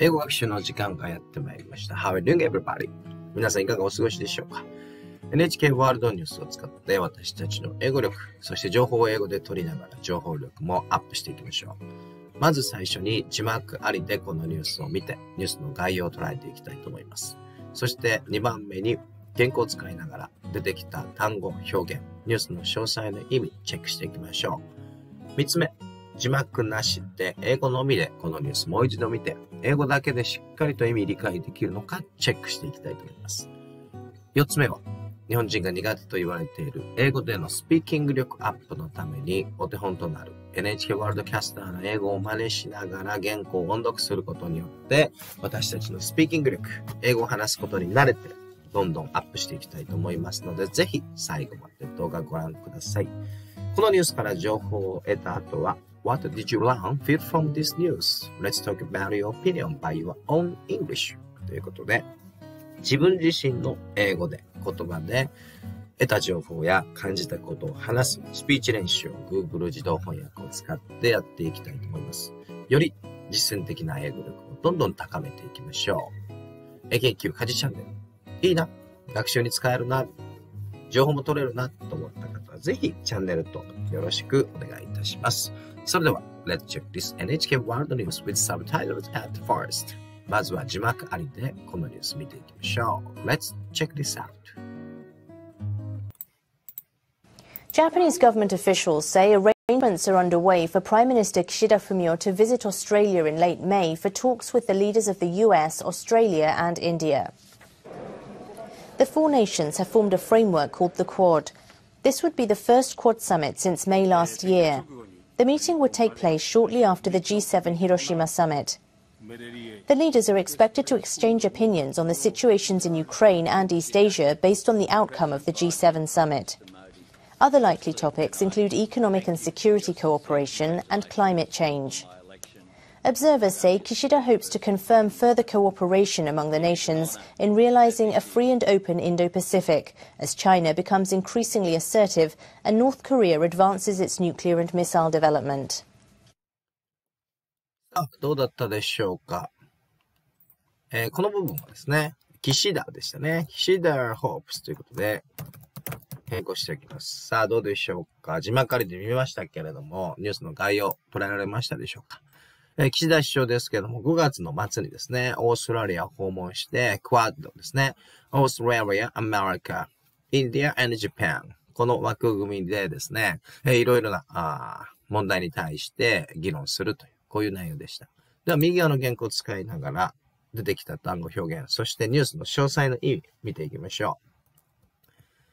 英語学習の時間がやってまいりました。How are you doing, everybody? 皆さんいかがお過ごしでしょうか ?NHK ワールドニュースを使って私たちの英語力、そして情報を英語で取りながら情報力もアップしていきましょう。まず最初に字幕ありでこのニュースを見て、ニュースの概要を捉えていきたいと思います。そして2番目に原稿を使いながら出てきた単語、表現、ニュースの詳細の意味、チェックしていきましょう。3つ目、字幕なしで、英語のみでこのニュースもう一度見て、英語だけでしっかりと意味理解できるのかチェックしていきたいと思います。4つ目は、日本人が苦手と言われている英語でのスピーキング力アップのためにお手本となる NHK ワールドキャスターの英語を真似しながら原稿を音読することによって私たちのスピーキング力、英語を話すことに慣れてどんどんアップしていきたいと思いますのでぜひ最後まで動画ご覧ください。このニュースから情報を得た後は What did you learn? Feel from this news. Let's talk about your opinion by your own English. ということで、自分自身の英語で、言葉で、得た情報や感じたことを話すスピーチ練習を Google 自動翻訳を使ってやっていきたいと思います。より実践的な英語力をどんどん高めていきましょう。英研究家事チャンネル。いいな。学習に使えるな。情報も取れるなと思った方は、ぜひチャンネル登録よろしくお願いいたします。let us check this NHK World News with subtitles at 1st let まずは字幕ありでこのニュース見ていきましょう。Let's check this out. Japanese government officials say arrangements are underway for Prime Minister Kishida Fumio to visit Australia in late May for talks with the leaders of the US, Australia, and India. The four nations have formed a framework called the Quad. This would be the first Quad summit since May last year. The meeting would take place shortly after the G7 Hiroshima summit. The leaders are expected to exchange opinions on the situations in Ukraine and East Asia based on the outcome of the G7 summit. Other likely topics include economic and security cooperation and climate change. Observers say Kishida hopes to confirm further cooperation among the nations in realizing a free and open Indo-Pacific as China becomes increasingly assertive and North Korea advances its nuclear and missile development. Ah, hopes. あ、どうだったでしょうか。えー、この部分はですね、岸田でしたね。岸田ホープスということで、変更しておきます。さあ、どうでしょうか。字幕借りてみましたけれども、ニュースの概要、捉えられましたでしょうか。え岸田首相ですけども、5月の末にですね、オーストラリアを訪問して、クワッドですね、オーストラリア、アメリカ、インディア、ジャパン。この枠組みでですね、えいろいろなあ問題に対して議論するという、こういう内容でした。では、右側の原稿を使いながら出てきた単語表現、そしてニュースの詳細の意味見ていきましょう。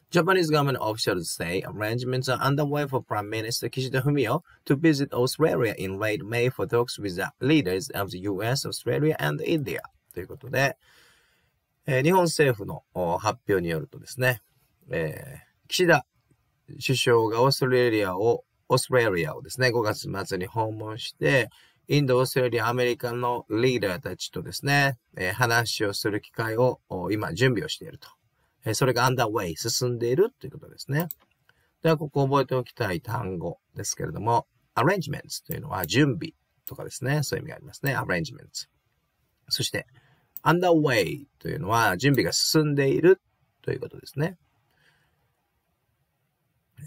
Japanese government officials say arrangements are underway for Prime Minister Kishida Fumio to visit Australia in late May for talks with the leaders of the US, Australia and India ということで、えー、日本政府の発表によるとですね、えー、岸田首相がオーストラリアを、オーストラリアをですね、5月末に訪問して、インド、オーストラリア、アメリカのリーダーたちとですね、えー、話をする機会を今準備をしているとえそれが underway、進んでいるということですね。では、ここ覚えておきたい単語ですけれども、arrangements というのは準備とかですね。そういう意味がありますね。arrangements。そして、underway というのは準備が進んでいるということですね。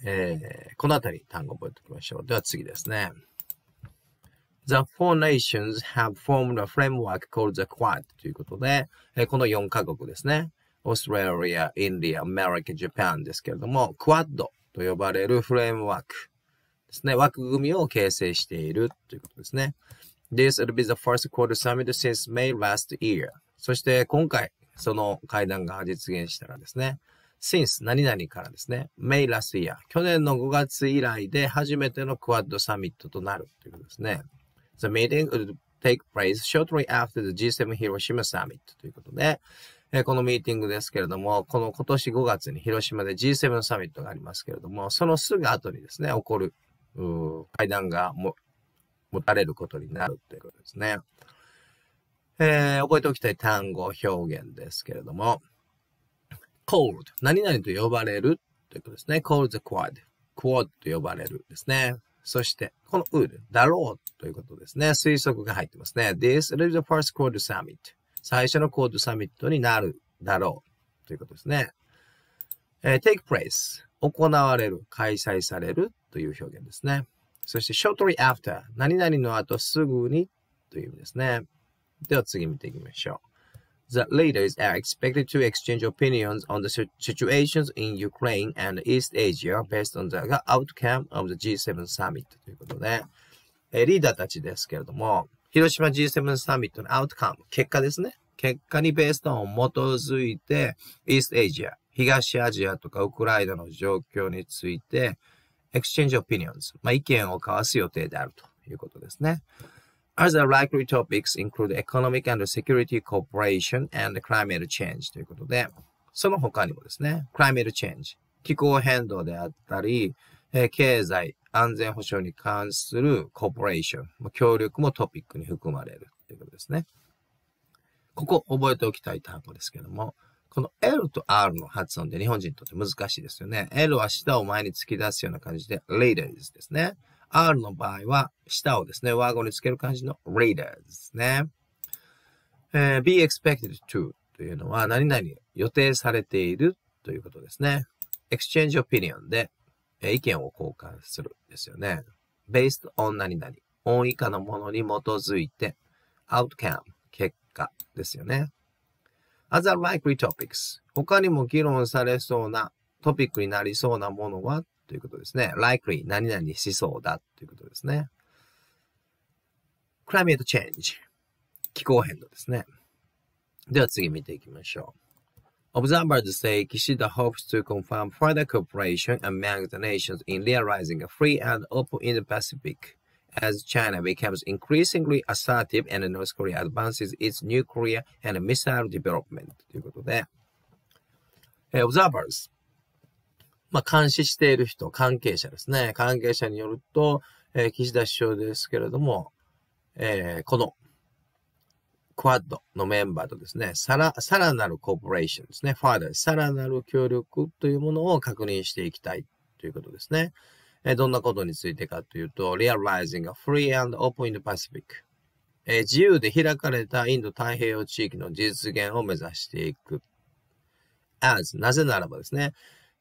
えー、このあたり単語覚えておきましょう。では次ですね。The four nations have formed a framework called the Quad ということで、えー、この4カ国ですね。オーストラリア、インディア、アメリカ、ジャパンですけれども、クワッドと呼ばれるフレームワークですね、枠組みを形成しているということですね。This will be the first quarter summit since May last year. そして今回、その会談が実現したらですね、since 何々からですね、May last year 去年の5月以来で初めてのクワッドサミットとなるということですね。The meeting will take place shortly after the G7 Hiroshima Summit ということで、えー、このミーティングですけれども、この今年5月に広島で G7 サミットがありますけれども、そのすぐ後にですね、起こる、会談がも持たれることになるということですね。えー、覚えておきたい単語表現ですけれども、cold 何々と呼ばれるということですね。cold the quad quad と呼ばれるですね。そして、この w o u l だろうということですね。推測が入ってますね。This is the first quad summit 最初のコードサミットになるだろうということですね。えー、take place 行われる、開催されるという表現ですね。そして shortly after 何々の後すぐにという意味ですね。では次見ていきましょう。The leaders are expected to exchange opinions on the situations in Ukraine and East Asia based on the outcome of the G7 summit ということで、えー、リーダーたちですけれども、広島 G7 サミットのアウトカム、結果ですね。結果にベースとン基づいて、イーストアジア、東アジアとかウクライナの状況について、エクスチェンジオピニオンズ、まあ、意見を交わす予定であるということですね。Other likely topics include economic and security cooperation and climate change ということで、その他にもですね、climate change、気候変動であったり、経済、安全保障に関するコーポレーション、協力もトピックに含まれるということですね。ここ覚えておきたい単語ですけども、この L と R の発音で日本人にとって難しいですよね。L は舌を前に突き出すような感じで leaders ですね。R の場合は舌をですね、ワー語につける感じの readers ですね。えー、be expected to というのは何々予定されているということですね。exchange opinion で意見を交換するですよね。based on 何々。on 以下のものに基づいて、outcome、結果ですよね。other likely topics。他にも議論されそうなトピックになりそうなものはということですね。likely、何々しそうだということですね。climate change、気候変動ですね。では次見ていきましょう。Observers say Kishida hopes to confirm further cooperation among the nations in realizing a free and open Indo-Pacific as China becomes increasingly assertive and North Korea advances its nuclear and missile development ということで、えー、observers、まあ、監視している人、関係者ですね。関係者によると、えー、岸田首相ですけれども、えー、このクアッドのメンバーとですね、さら、さらなるコーポレーションですね、ファーダー、さらなる協力というものを確認していきたいということですね。えどんなことについてかというと、Realizing a Free and Open in the Pacific、え自由で開かれたインド太平洋地域の実現を目指していく。As、なぜならばですね、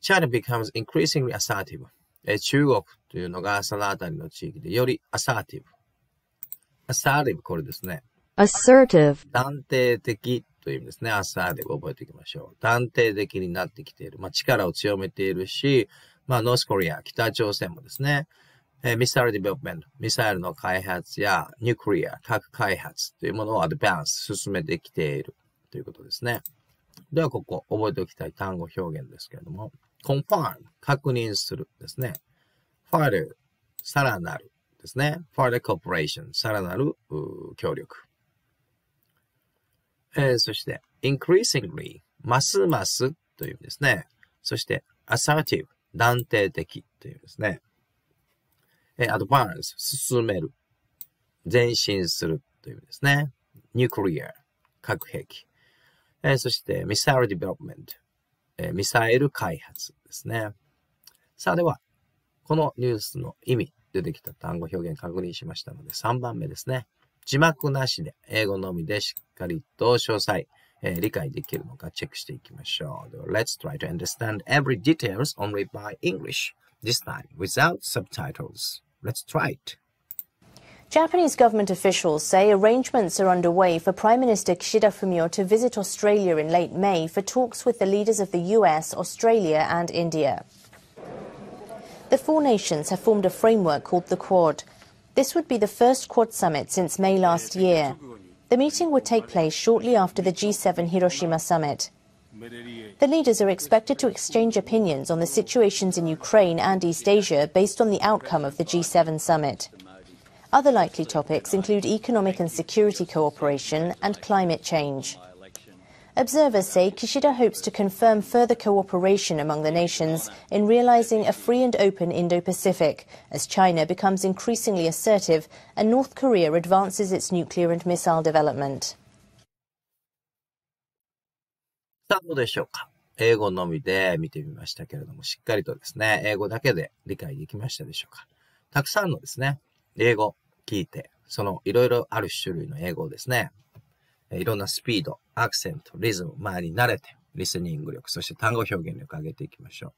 China becomes increasingly assertive、え中国というのがそのあたりの地域でよりアサーティブ。アサーティブ、これですね。assertive 断定的という意味ですね。アサーで覚えていきましょう。断定的になってきている。まあ、力を強めているし、まあ、ノースコリア、北朝鮮もですね、えー、ミサイルディベロップメント、ミサイルの開発や、ニュークリア、核開発というものをアドバンス進めてきているということですね。では、ここ、覚えておきたい単語表現ですけれども、confirm、確認するですね。f ァ r t h e r さらなるですね。f ァ r t h e r cooperation、さらなる協力。えー、そして increasingly ますますというですね。そして assertive 断定的というですね。えー、advance 進める前進するというですね。nuclear 核兵器。えー、そして missile development えミサイル開発ですね。さあでは、このニュースの意味、出てきた単語表現確認しましたので、3番目ですね。字幕なしで、英語のみでしっかりと詳細、えー、理解できるのかチェックしていきましょう。Let's try to understand every details only by English, this time without subtitles. Let's try it. Japanese government officials say arrangements are underway for Prime Minister Kishida Fumio to visit Australia in late May for talks with the leaders of the US, Australia, and India. The four nations have formed a framework called the Quad. This would be the first Quad summit since May last year. The meeting would take place shortly after the G7 Hiroshima summit. The leaders are expected to exchange opinions on the situations in Ukraine and East Asia based on the outcome of the G7 summit. Other likely topics include economic and security cooperation and climate change. Observers say Kishida hopes to confirm further cooperation among the nations in realizing a free and open Indo Pacific as China becomes increasingly assertive and North Korea advances its nuclear and missile development. さあ、どうでしょうか英語のみで見てみましたけれども、しっかりとですね、英語だけで理解できましたでしょうかたくさんのですね、英語聞いて、そのいろいろある種類の英語をですね、いろんなスピード、アクセント、リズム、周りに慣れて、リスニング力、そして単語表現力上げていきましょう。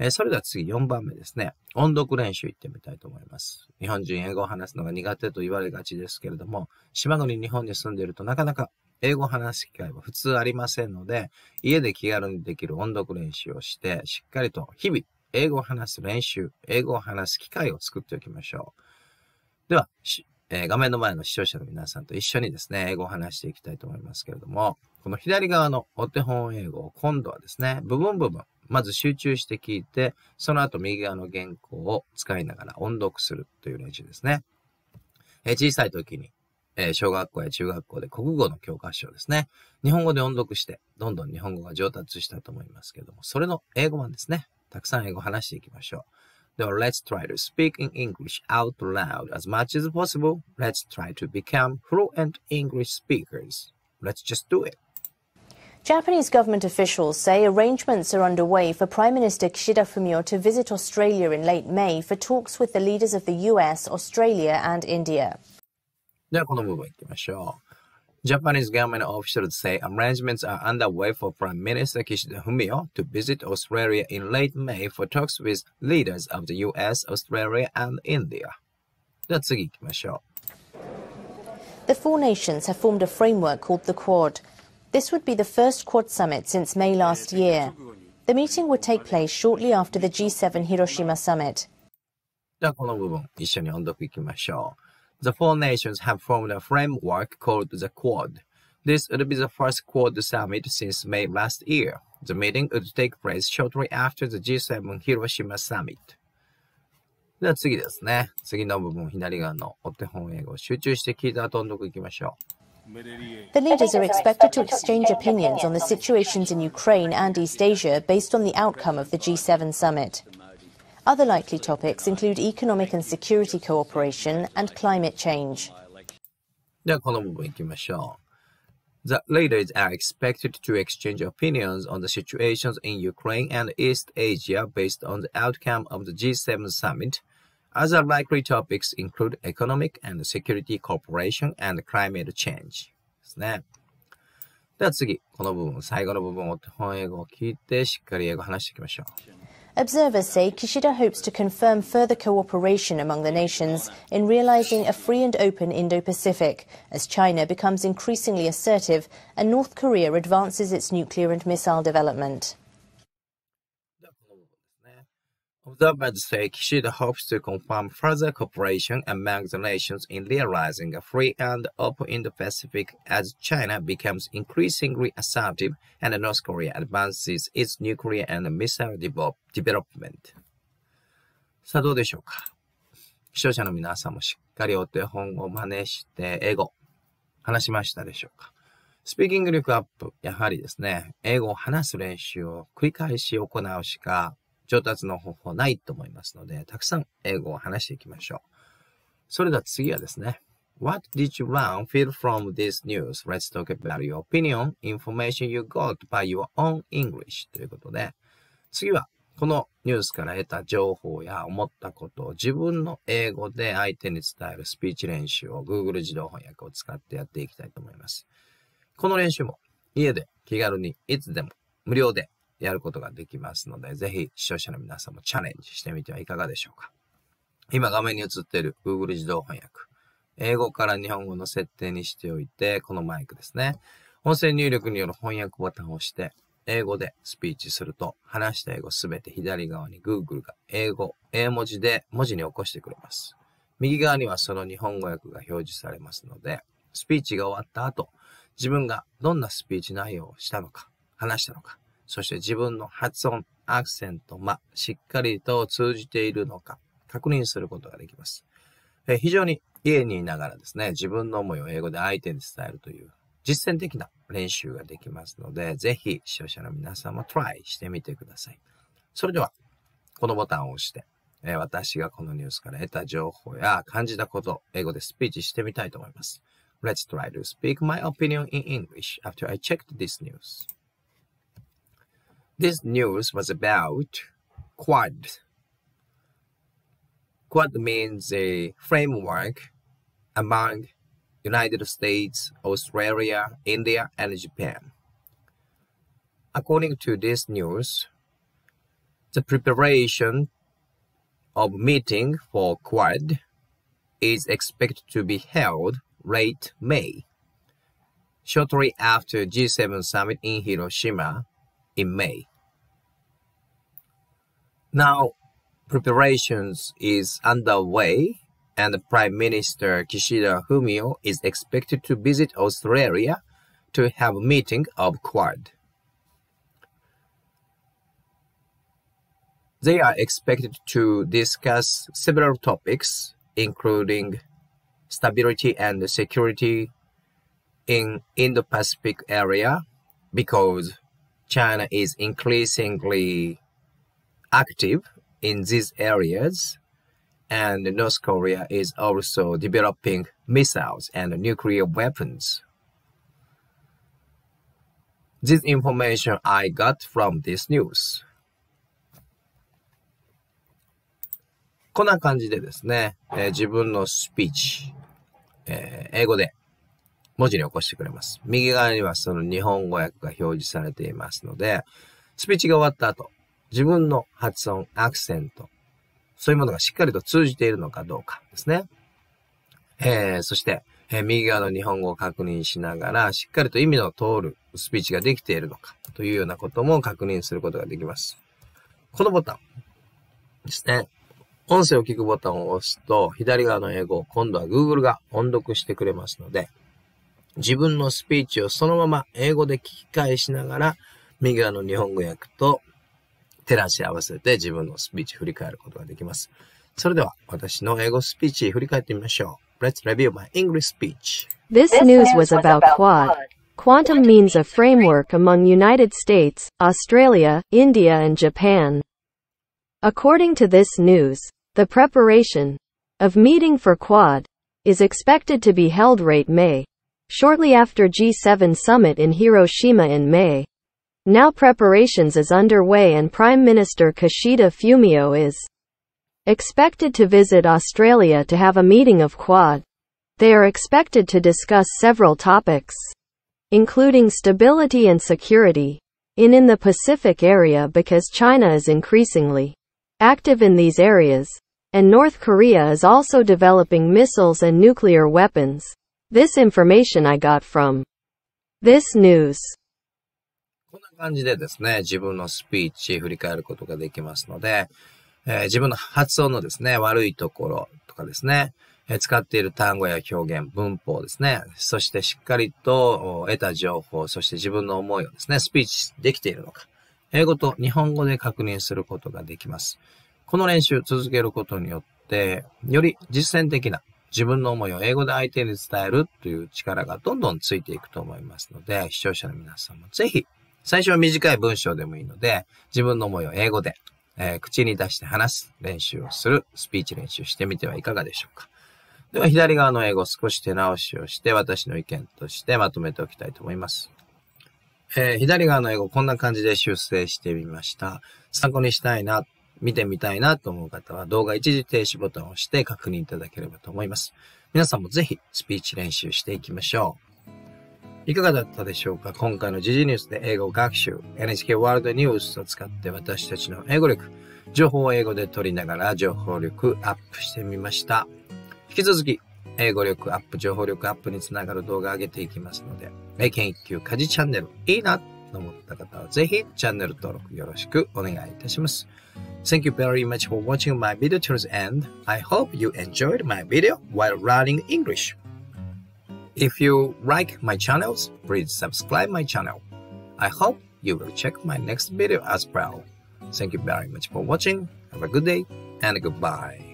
えー、それでは次4番目ですね。音読練習行ってみたいと思います。日本人英語を話すのが苦手と言われがちですけれども、島国日本に住んでいるとなかなか英語を話す機会は普通ありませんので、家で気軽にできる音読練習をして、しっかりと日々、英語を話す練習、英語を話す機会を作っておきましょう。では、えー、画面の前の視聴者の皆さんと一緒にですね、英語を話していきたいと思いますけれども、この左側のお手本英語を今度はですね、部分部分、まず集中して聞いて、その後右側の原稿を使いながら音読するという練習ですね。えー、小さい時に、えー、小学校や中学校で国語の教科書ですね、日本語で音読して、どんどん日本語が上達したと思いますけれども、それの英語版ですね。たくさん英語を話していきましょう。Now let's try to speak in English out loud as much as possible. Let's try to become fluent English speakers. Let's just do it. Japanese government officials say arrangements are underway for Prime Minister Kishida Fumio to visit Australia in late May for talks with the leaders of the US, Australia, and India. ではこの部分いきましょう。Japanese government officials say arrangements are underway for Prime Minister Kishida Fumio to visit Australia in late May for talks with leaders of the US, Australia, and India. The four nations have formed a framework called the Quad. This would be the first Quad summit since May last year. The meeting would take place shortly after the G7 Hiroshima summit. ではこの部分一緒に音読いきましょう。the four nations have formed a framework called the Quad. This would be the first Quad summit since May last year. The meeting would take place shortly after the G7 Hiroshima Summit. The leaders are expected to exchange opinions on the situations in Ukraine and East Asia based on the outcome of the G7 summit. Other likely topics include economic and security cooperation and climate change. The leaders are expected to exchange opinions on the situations in Ukraine and East Asia based on the outcome of the G7 summit. Other likely topics include economic and security cooperation and climate change. ですね。では次、この部分、最後の部分を本英語を聞いて、しっかり英語を話していきましょう。Observers say Kishida hopes to confirm further cooperation among the nations in realizing a free and open Indo-Pacific as China becomes increasingly assertive and North Korea advances its nuclear and missile development. Observers say Kishida hopes to confirm further cooperation among the nations in realizing a free and open Indo-Pacific as China becomes increasingly assertive and North Korea advances its nuclear and missile development. さあどうでしょうか視聴者の皆さんもしっかりお手本を真似して英語話しましたでしょうかスピーキング力アップ、やはりですね、英語を話す練習を繰り返し行うしか上達の方法ないと思いますので、たくさん英語を話していきましょう。それでは次はですね。What did you learn, feel from this news? Let's talk about your opinion, information you got by your own English ということで、次はこのニュースから得た情報や思ったことを自分の英語で相手に伝えるスピーチ練習を Google 自動翻訳を使ってやっていきたいと思います。この練習も家で気軽にいつでも無料でやることができますので、ぜひ視聴者の皆さんもチャレンジしてみてはいかがでしょうか。今画面に映っている Google 自動翻訳。英語から日本語の設定にしておいて、このマイクですね。音声入力による翻訳ボタンを押して、英語でスピーチすると、話した英語すべて左側に Google が英語、英文字で文字に起こしてくれます。右側にはその日本語訳が表示されますので、スピーチが終わった後、自分がどんなスピーチ内容をしたのか、話したのか、そして自分の発音、アクセント、ま、しっかりと通じているのか、確認することができます。え非常に家にいながらですね、自分の思いを英語で相手に伝えるという実践的な練習ができますので、ぜひ視聴者の皆さんもトライしてみてください。それでは、このボタンを押して、え私がこのニュースから得た情報や感じたことを英語でスピーチしてみたいと思います。Let's try to speak my opinion in English after I checked this news. this news was about Quad. Quad means a framework among United States, Australia, India, and Japan. According to this news, the preparation of meeting for Quad is expected to be held late May, shortly after G7 summit in Hiroshima in May. Now, preparations is underway and Prime Minister Kishida Fumio is expected to visit Australia to have a meeting of Quad. They are expected to discuss several topics, including stability and security in Indo-Pacific area, because China is increasingly active in these areas, and North Korea is also developing missiles and nuclear weapons. This information I got from this news. こんな感じでですね、えー、自分のスピーチ、えー、英語で文字に起こしてくれます。右側にはその日本語訳が表示されていますので、スピーチが終わった後、自分の発音、アクセント、そういうものがしっかりと通じているのかどうかですね。えー、そして、えー、右側の日本語を確認しながら、しっかりと意味の通るスピーチができているのかというようなことも確認することができます。このボタンですね。音声を聞くボタンを押すと、左側の英語を今度は Google が音読してくれますので、自分のスピーチをそのまま英語で聞き返しながら、右側の日本語訳と照らし合わせて自分のスピーチ振り返ることができます。それでは私の英語スピーチ振り返ってみましょう。Let's review my English speech. This news was about Quad. Quantum means a framework among United States, Australia, India and Japan. According to this news, the preparation of meeting for Quad is expected to be held r a t e May. shortly after G7 summit in Hiroshima in May. Now preparations is underway and Prime Minister Kishida Fumio is expected to visit Australia to have a meeting of Quad. They are expected to discuss several topics, including stability and security, in in the Pacific area because China is increasingly active in these areas, and North Korea is also developing missiles and nuclear weapons. This information I got from this news. こんな感じでですね、自分のスピーチ振り返ることができますので、えー、自分の発音のですね、悪いところとかですね、え使っている単語や表現、文法ですね、そしてしっかりと得た情報、そして自分の思いをですね、スピーチできているのか、英語と日本語で確認することができます。この練習続けることによって、より実践的な自分の思いを英語で相手に伝えるという力がどんどんついていくと思いますので、視聴者の皆さんもぜひ、最初は短い文章でもいいので、自分の思いを英語で、えー、口に出して話す練習をする、スピーチ練習してみてはいかがでしょうか。では、左側の英語少し手直しをして、私の意見としてまとめておきたいと思います。えー、左側の英語こんな感じで修正してみました。参考にしたいな見てみたいなと思う方は動画一時停止ボタンを押して確認いただければと思います。皆さんもぜひスピーチ練習していきましょう。いかがだったでしょうか今回の時事ニュースで英語学習、NHK ワールドニュースを使って私たちの英語力、情報を英語で取りながら情報力アップしてみました。引き続き、英語力アップ、情報力アップにつながる動画上げていきますので、英検1級家事チャンネル、いいなと思った方はぜひチャンネル登録よろしくお願いいたします。Thank you very much for watching my video till the end. I hope you enjoyed my video while learning English. If you like my channels, please subscribe my channel. I hope you will check my next video as well. Thank you very much for watching. Have a good day and goodbye.